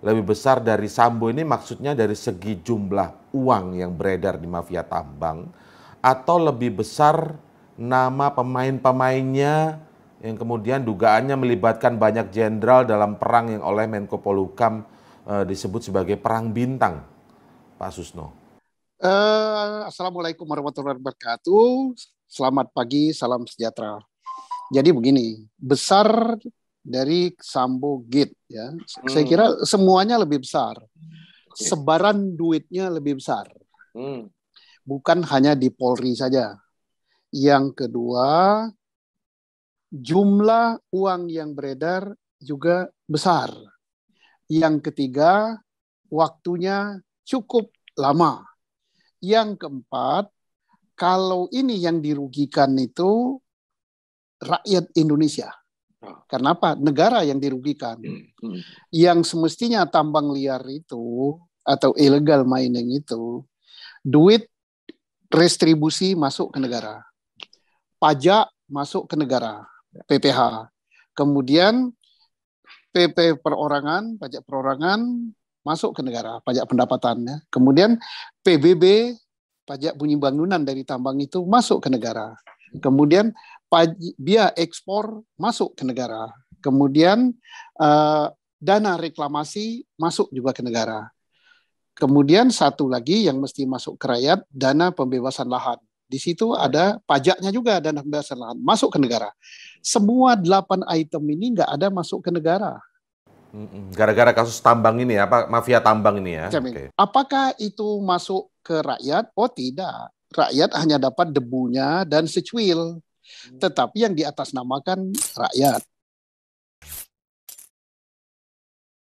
lebih besar dari Sambo ini maksudnya dari segi jumlah uang yang beredar di mafia tambang atau lebih besar nama pemain-pemainnya yang kemudian dugaannya melibatkan banyak jenderal dalam perang yang oleh Menko Polhukam e, disebut sebagai perang bintang, Pak Susno. Uh, Assalamualaikum warahmatullahi wabarakatuh. Selamat pagi, salam sejahtera. Jadi begini, besar dari Sambo Gate ya. Hmm. Saya kira semuanya lebih besar. Okay. Sebaran duitnya lebih besar. Hmm. Bukan hanya di Polri saja. Yang kedua, jumlah uang yang beredar juga besar. Yang ketiga, waktunya cukup lama. Yang keempat, kalau ini yang dirugikan itu rakyat Indonesia karena apa? Negara yang dirugikan. Hmm, hmm. Yang semestinya tambang liar itu atau ilegal mining itu duit restribusi masuk ke negara. Pajak masuk ke negara, ya. PPH. Kemudian PP perorangan, pajak perorangan masuk ke negara, pajak pendapatannya. Kemudian PBB, pajak bunyi bangunan dari tambang itu masuk ke negara. Hmm. Kemudian biaya ekspor masuk ke negara, kemudian uh, dana reklamasi masuk juga ke negara. Kemudian satu lagi yang mesti masuk ke rakyat, dana pembebasan lahan. Di situ ada pajaknya juga dana pembebasan lahan masuk ke negara. Semua delapan item ini nggak ada masuk ke negara. Gara-gara kasus tambang ini ya, apa mafia tambang ini ya. Okay. Apakah itu masuk ke rakyat? Oh tidak, rakyat hanya dapat debunya dan secuil tetapi yang diatasnamakan rakyat